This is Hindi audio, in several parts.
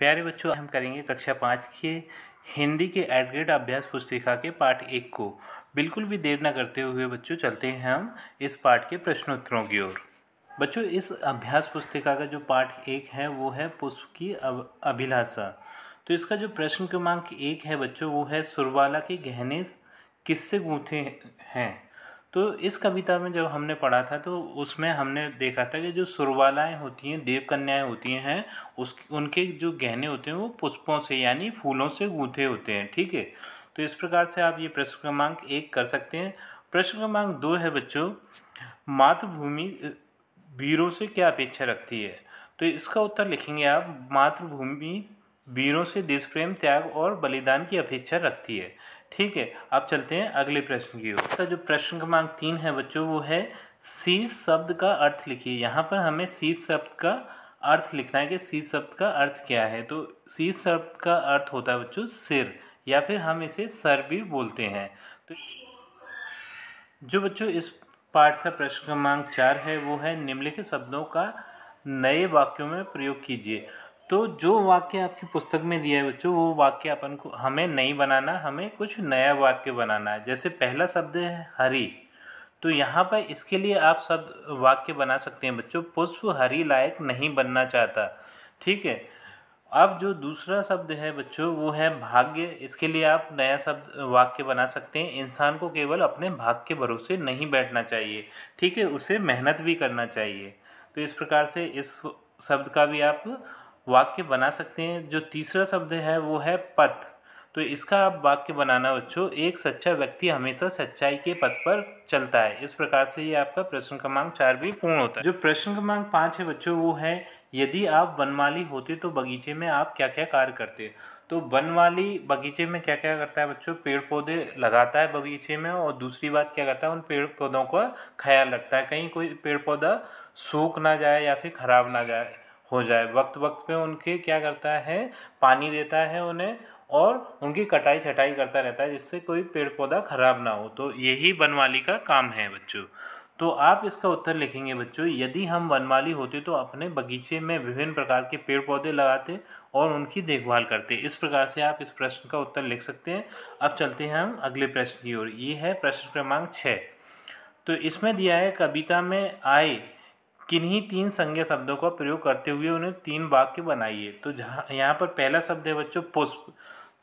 प्यारे बच्चों हम करेंगे कक्षा पाँच के हिंदी के एडग्रेड अभ्यास पुस्तिका के पाठ एक को बिल्कुल भी देर न करते हुए बच्चों चलते हैं हम इस पाठ के प्रश्नोत्तरों की ओर बच्चों इस अभ्यास पुस्तिका का जो पाठ एक है वो है पुष्प की अभिलाषा तो इसका जो प्रश्न क्रमांक एक है बच्चों वो है सुरवाला के गहने किससे गूंथे हैं तो इस कविता में जब हमने पढ़ा था तो उसमें हमने देखा था कि जो सुरवालाएँ होती हैं देव कन्याएँ होती हैं उस उनके जो गहने होते हैं वो पुष्पों से यानी फूलों से गूँथे होते हैं ठीक है तो इस प्रकार से आप ये प्रश्न क्रमांक एक कर सकते हैं प्रश्न क्रमांक दो है बच्चों मातृभूमि वीरों से क्या अपेक्षा रखती है तो इसका उत्तर लिखेंगे आप मातृभूमि वीरों से देश प्रेम त्याग और बलिदान की अपेक्षा रखती है ठीक है अब चलते हैं अगले प्रश्न की ओर तो जो प्रश्न क्रमांक तीन है बच्चों वो है सी शब्द का अर्थ लिखिए यहाँ पर हमें सी शब्द का अर्थ लिखना है कि सी शब्द का अर्थ क्या है तो सी शब्द का अर्थ होता है बच्चों सिर या फिर हम इसे सर भी बोलते हैं तो जो बच्चों इस पाठ का प्रश्न क्रमांक चार है वो है निम्नलिखित शब्दों का नए वाक्यों में प्रयोग कीजिए तो जो वाक्य आपकी पुस्तक में दिया है बच्चों वो वाक्य अपन को हमें नहीं बनाना हमें कुछ नया वाक्य बनाना है जैसे पहला शब्द है हरी तो यहाँ पर इसके लिए आप शब्द वाक्य बना सकते हैं बच्चों पुष्प हरी लायक नहीं बनना चाहता ठीक है अब जो दूसरा शब्द है बच्चों वो है भाग्य इसके लिए आप नया शब्द वाक्य बना सकते हैं इंसान को केवल अपने भाग्य के भरोसे नहीं बैठना चाहिए ठीक है उसे मेहनत भी करना चाहिए तो इस प्रकार से इस शब्द का भी आप वाक्य बना सकते हैं जो तीसरा शब्द है वो है पथ तो इसका आप वाक्य बनाना बच्चों एक सच्चा व्यक्ति हमेशा सच्चाई के पथ पर चलता है इस प्रकार से ये आपका प्रश्न क्रमांक चार भी पूर्ण होता है जो प्रश्न क्रमांक पाँच है बच्चों वो है यदि आप वनमाली होते तो बगीचे में आप क्या क्या कार्य करते तो वनमाली बगीचे में क्या क्या करता है बच्चों पेड़ पौधे लगाता है बगीचे में और दूसरी बात क्या करता है उन पेड़ पौधों का ख्याल रखता है कहीं कोई पेड़ पौधा सूख ना जाए या फिर खराब ना जाए हो जाए वक्त वक्त पे उनके क्या करता है पानी देता है उन्हें और उनकी कटाई छटाई करता रहता है जिससे कोई पेड़ पौधा ख़राब ना हो तो यही वनवाली का काम है बच्चों तो आप इसका उत्तर लिखेंगे बच्चों यदि हम वनमाली होते तो अपने बगीचे में विभिन्न प्रकार के पेड़ पौधे लगाते और उनकी देखभाल करते इस प्रकार से आप इस प्रश्न का उत्तर लिख सकते हैं अब चलते हैं हम अगले प्रश्न की ओर ये है प्रश्न क्रमांक छः तो इसमें दिया है कविता में आए किन्हीं तीन संज्ञा शब्दों का प्रयोग करते हुए उन्हें तीन वाक्य बनाइए तो जहाँ यहाँ पर पहला शब्द है बच्चों पुष्प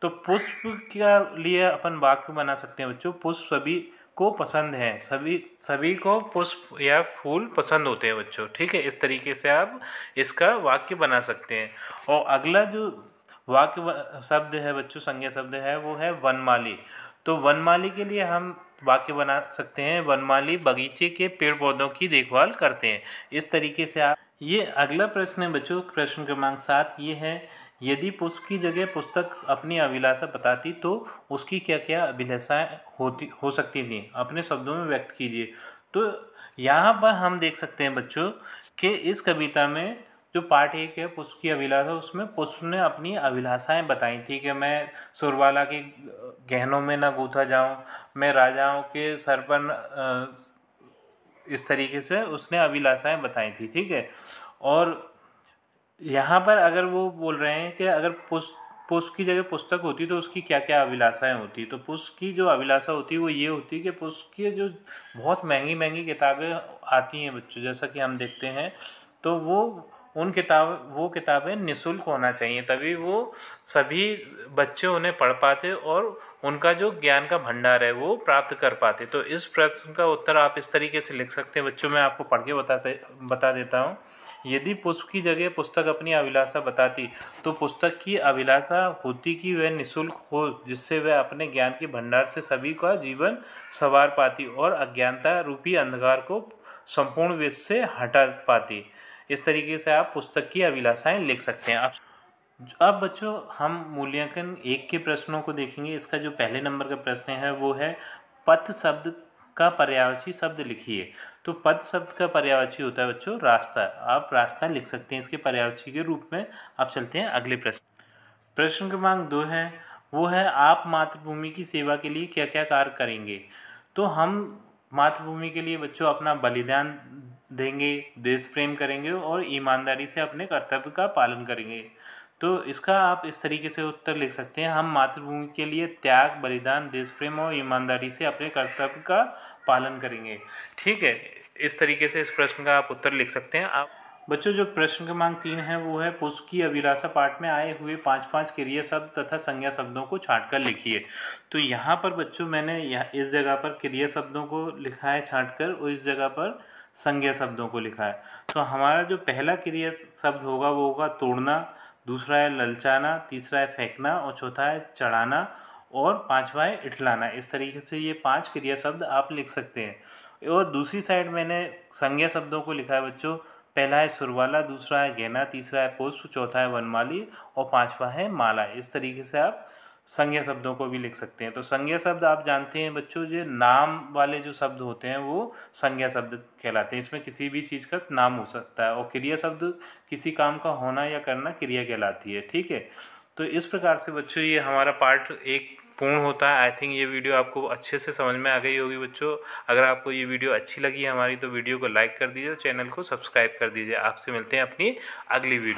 तो पुष्प के लिए अपन वाक्य बना सकते हैं बच्चों पुष्प सभी को पसंद है सभी सभी को पुष्प या फूल पसंद होते हैं बच्चों ठीक है इस तरीके से आप इसका वाक्य बना सकते हैं और अगला जो वाक्य शब्द है बच्चों संज्ञा शब्द है वो है वनमाली तो वनमाली के लिए हम वाक्य बना सकते हैं वनमाली बगीचे के पेड़ पौधों की देखभाल करते हैं इस तरीके से आप ये अगला प्रश्न है बच्चों प्रश्न क्रमांक सात ये है यदि पुस्तक की जगह पुस्तक अपनी अभिलाषा बताती तो उसकी क्या क्या अभिलाषाएँ होती हो सकती थी अपने शब्दों में व्यक्त कीजिए तो यहाँ पर हम देख सकते हैं बच्चों के इस कविता में जो पार्ट एक है पुष्प की अभिलाषा उसमें पुष्प ने अपनी अभिलाषाएं बताई थी कि मैं सुरवाला के गहनों में ना गूथा जाऊँ मैं राजाओं के सर पर इस तरीके से उसने अभिलाषाएं बताई थी ठीक है और यहाँ पर अगर वो बोल रहे हैं कि अगर पुष्प पुष्प की जगह पुस्तक होती तो उसकी क्या क्या अभिलाषाएं होती तो पुष्प की जो अभिलाषा होती है वो ये होती कि पुष्प की जो बहुत महंगी महंगी किताबें आती हैं बच्चों जैसा कि हम देखते हैं तो वो उन किताब वो किताबें निशुल्क होना चाहिए तभी वो सभी बच्चे उन्हें पढ़ पाते और उनका जो ज्ञान का भंडार है वो प्राप्त कर पाते तो इस प्रश्न का उत्तर आप इस तरीके से लिख सकते हैं बच्चों मैं आपको पढ़ के बताते बता देता हूँ यदि पुष्प की जगह पुस्तक अपनी अभिलाषा बताती तो पुस्तक की अभिलाषा होती कि वह निशुल्क हो जिससे वह अपने ज्ञान के भंडार से सभी का जीवन संवार पाती और अज्ञानता रूपी अंधकार को संपूर्ण विश्व से हटा पाती इस तरीके से आप पुस्तक की अभिलाषाएँ लिख सकते हैं आप अब बच्चों हम मूल्यांकन एक के प्रश्नों को देखेंगे इसका जो पहले नंबर का प्रश्न है वो है पथ शब्द का पर्यावची शब्द लिखिए तो पद शब्द का पर्यावची होता है बच्चों रास्ता आप रास्ता लिख सकते हैं इसके पर्यावची के रूप में आप चलते हैं अगले प्रश्न प्रश्न क्रमांक दो है वो है आप मातृभूमि की सेवा के लिए क्या क्या कार्य करेंगे तो हम मातृभूमि के लिए बच्चों अपना बलिदान देंगे देश प्रेम करेंगे और ईमानदारी से अपने कर्तव्य का पालन करेंगे तो इसका आप इस तरीके से उत्तर लिख सकते हैं हम मातृभूमि के लिए त्याग बलिदान देश प्रेम और ईमानदारी से अपने कर्तव्य का पालन करेंगे ठीक है इस तरीके से इस प्रश्न का आप उत्तर लिख सकते हैं आप बच्चों जो प्रश्न क्रमांक तीन है वो है पुष्प की अभिलाषा पाठ में आए हुए पांच पांच क्रिया शब्द तथा संज्ञा शब्दों को छाँट कर लिखिए तो यहाँ पर बच्चों मैंने यह इस जगह पर क्रिया शब्दों को लिखा है छाँट कर और इस जगह पर संज्ञा शब्दों को लिखा है तो हमारा जो पहला क्रिया शब्द होगा वो होगा तोड़ना दूसरा है ललचाना तीसरा है फेंकना और चौथा है चढ़ाना और पांचवा है इठलाना इस तरीके से ये पांच क्रिया शब्द आप लिख सकते हैं और दूसरी साइड मैंने संज्ञा शब्दों को लिखा है बच्चों पहला है सुरवाला दूसरा है गहना तीसरा है पुष्प चौथा है वनमाली और पांचवा है माला इस तरीके से आप संज्ञा शब्दों को भी लिख सकते हैं तो संज्ञा शब्द आप जानते हैं बच्चों जो नाम वाले जो शब्द होते हैं वो संज्ञा शब्द कहलाते हैं इसमें किसी भी चीज़ का नाम हो सकता है और क्रिया शब्द किसी काम का होना या करना क्रिया कहलाती है ठीक है तो इस प्रकार से बच्चों ये हमारा पार्ट एक पूर्ण होता है आई थिंक ये वीडियो आपको अच्छे से समझ में आ गई होगी बच्चों अगर आपको ये वीडियो अच्छी लगी हमारी तो वीडियो को लाइक कर दीजिए और चैनल को सब्सक्राइब कर दीजिए आपसे मिलते हैं अपनी अगली वीडियो